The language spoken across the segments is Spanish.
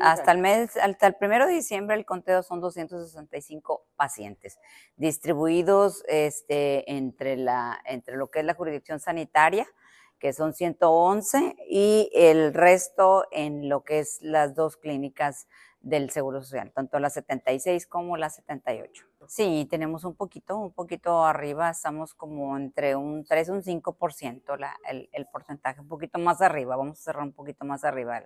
Hasta el mes, hasta el primero de diciembre el conteo son 265 pacientes, distribuidos este, entre, la, entre lo que es la jurisdicción sanitaria, que son 111, y el resto en lo que es las dos clínicas del Seguro Social, tanto la 76 como la 78. Sí, tenemos un poquito, un poquito arriba, estamos como entre un 3 y un 5% la, el porcentaje, un poquito más arriba, vamos a cerrar un poquito más arriba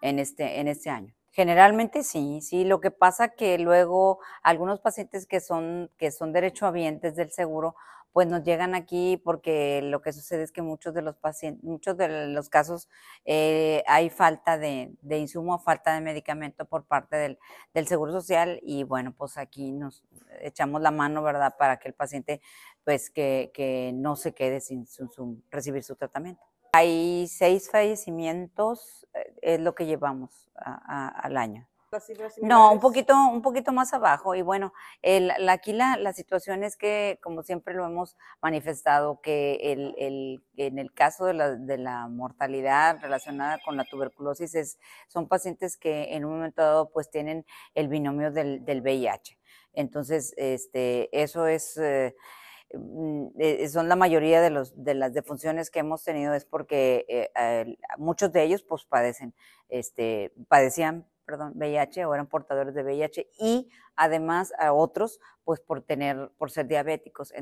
en este, en este año. Generalmente sí, sí. Lo que pasa que luego algunos pacientes que son, que son derechohabientes del seguro, pues nos llegan aquí porque lo que sucede es que muchos de los pacientes, muchos de los casos eh, hay falta de, de, insumo, falta de medicamento por parte del, del, Seguro Social y bueno, pues aquí nos echamos la mano, ¿verdad? Para que el paciente pues que, que no se quede sin recibir su tratamiento. Hay seis fallecimientos es lo que llevamos al año. No, un poquito, un poquito más abajo. Y bueno, el, la, aquí la, situación es que, como siempre lo hemos manifestado, que el, en el caso de la, de la, mortalidad relacionada con la tuberculosis es, son pacientes que en un momento dado pues tienen el binomio del, VIH. Entonces, este, eso es... Eh, Mm, eh, eh, son la mayoría de, los, de las defunciones que hemos tenido es porque eh, muchos de ellos pues padecen, este, padecían perdón, VIH o eran portadores de VIH y además a otros pues por tener, por ser diabéticos.